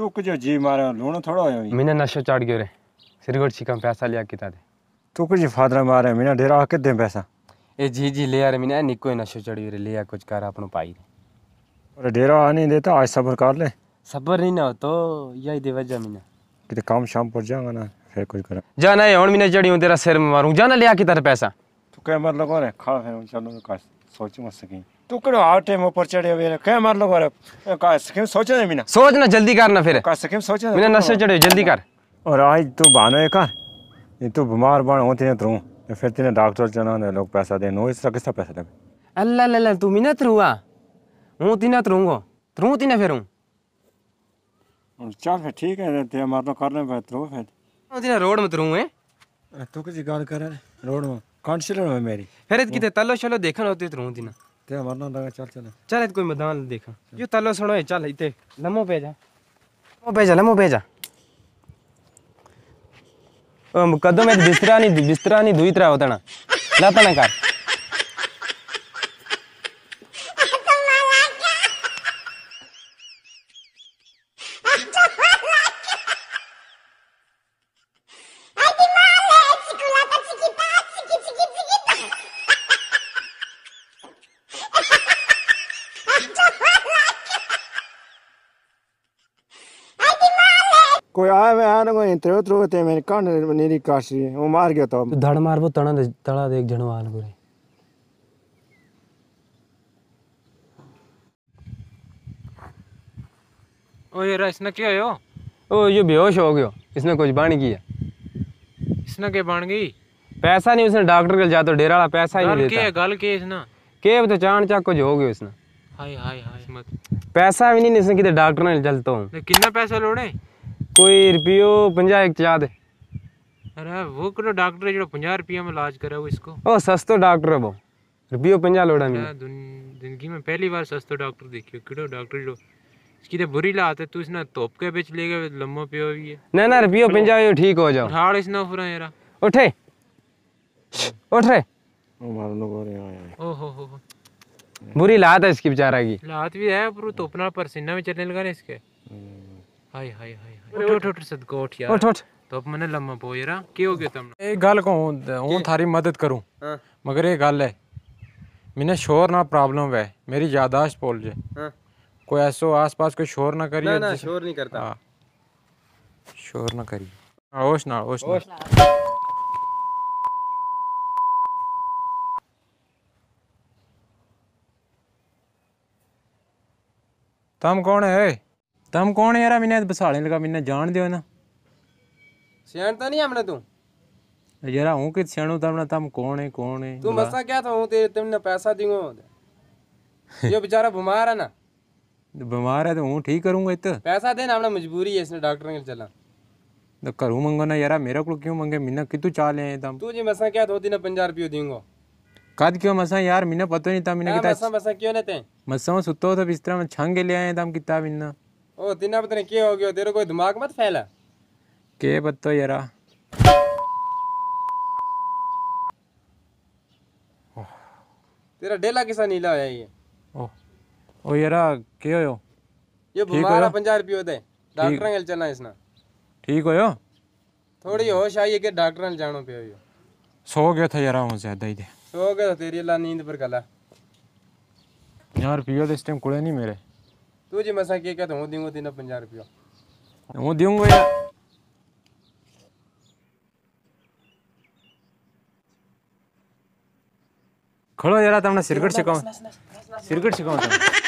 तू कुछ जी मारे लूण थोड़ा होयो मैंने नशो चढ़ गयो रे सिरगोट छिका पैसा लिया किता दे तू कुछ फादर मारे मैंने डेरा के दे पैसा ए जी जी ले यार मैंने निको नशो चढ़ गयो रे ले कुछ कर अपनो पाई रे और डेरा नहीं देता तो आज सब्र कर ले सब्र नहीं ना तो यही दे वजह मैंने किते काम शाम पर जाऊंगा ना फिर कुछ करा जाना है और मैंने चढ़ी हूं तेरा सिर मारूं जाना ले किता रे पैसा तू कह मत लगो रे खा फिर चलो काश सोच मत सकी तू आ टाइम ऊपर चढ़े हुए कह मार लो बार का सोच ना बिना सोच ना जल्दी कर ना फिर का सके सोच ना बिना नशे चढ़े जल्दी कर और आज तू बहाना का ये तू बीमार बन होते हैं तू फिर तेने डॉक्टर जाना ने लोग पैसा दे नो इसका किसका पैसा दे अल्लाह अल्लाह तू मिना तरुआ हूं तीना तरुंगो तरू तीना फिर हूं चल फिर ठीक है ते मार लो करने पे तरू फिर तीना रोड में तरू है तू किसी गल कर रोड में कांसिल में मेरी फेरत किते तलो शलो देखन होते तो हूं दिना ते वरना लगा चल चल चल कोई मैदान देखा यो तलो सणो चल इते लमो पे लमो पे लमो पे जा कदम बिस्तरा नहीं बिस्तरा नहीं दुई तरह होता ना लाता कर कोई आया आए में आने को इंतरे उतरो होते मैंने कान नीरी काशी वो मार गया था तो। तो धड़ मार वो तड़ा दे तड़ा दे एक जनवान को गुरे ओ ये इसने क्या हो ओ ये बेहोश हो गया इसने कुछ बाण किया इसने क्या बाण गई पैसा नहीं उसने डॉक्टर के जातो डेरा वाला पैसा ही नहीं देता गल के इसने के तो चाण चाक कुछ हो गयो इसने हाय हाय हाय मत पैसा भी नहीं इसने किधर डॉक्टर ने चलता हूं कितना पैसा लोड़े ਕੋਈ ਰੁਪਿਓ 50 ਇਕਚਾ ਦੇ अरे वो करो डॉक्टर जो पंजा रुपया में इलाज करे वो इसको ओ सस्तो डॉक्टर है वो रुपयो पंजा लोड़ा में जिंदगी में पहली बार सस्तो डॉक्टर देखियो किड़ो डॉक्टर जो इसकी तो बुरी लात है तू इसने तोप के बेच ले गए लम्बो पियो भी है ना ना रुपयो पंजा यो ठीक हो जाओ हाल इसने फुरा यार उठे उठ रे ओ मारनो को रे ओ हो हो बुरी लात है इसकी बेचारा की लात भी है पर तोपना पर सीना में चलने लगा ना इसके हम्म। मदद करूं हाँ। मगर ये गल शोर प्रॉब्लम है मेरी यादाश्त बोल जे हां कोई ऐसो आसपास कोई शोर ना करिए हाँ। शोर ना करिए हाँ, होश कौन है તમ કોણ યારા વિનય બસાળે લગા વિને જાણ દેના સેન તા ની આમણે તું યારા હું કે સેણું તમણે તમ કોણે કોણે તું મસા કે તું હું તે તને પૈસા દઈયો યો બિચારા બીમાર આના બીમાર હે તો હું ઠીક કરુંગા ઇત પૈસા દેના આપને મજબૂરી હે ઇસને ડોક્ટર ને ચલા દે કરું મંગો ના યારા મેરે કો ક્યું મંગે મીના કી તું ચા લે આમ તું જે મસા કે તું દીને 50 રૂપિયા દઈંગો કદ ક્યું મસા યાર મીના પતઈ ની તમ મીના કી મસા મસા ક્યું ને ત મસા સુતો તો બિસ્તર મે છંગ લે આયે આમ કી તા વિને ओ तिना पता नहीं क्या हो गया तेरे कोई दिमाग मत फैला के पत्तो यारा तेरा डेला किसा नीला होया ये ओ ओ यारा के होयो ये बीमारा 50 रुपए दे डॉक्टर ने चलना इसना ठीक होयो थोड़ी होश आई के डॉक्टर ने जानो पे होयो सो गया था यारा हूं ज्यादा ही दे सो गया तेरी ला नींद पर गला यार पियो तो इस टाइम कुड़े नहीं मेरे तू जी मसा क्या कहत हूं तीन पंजा रुपया हूं दियो या खड़ो जरा तमने सिरगट सिखाओ सिरगट सिखाओ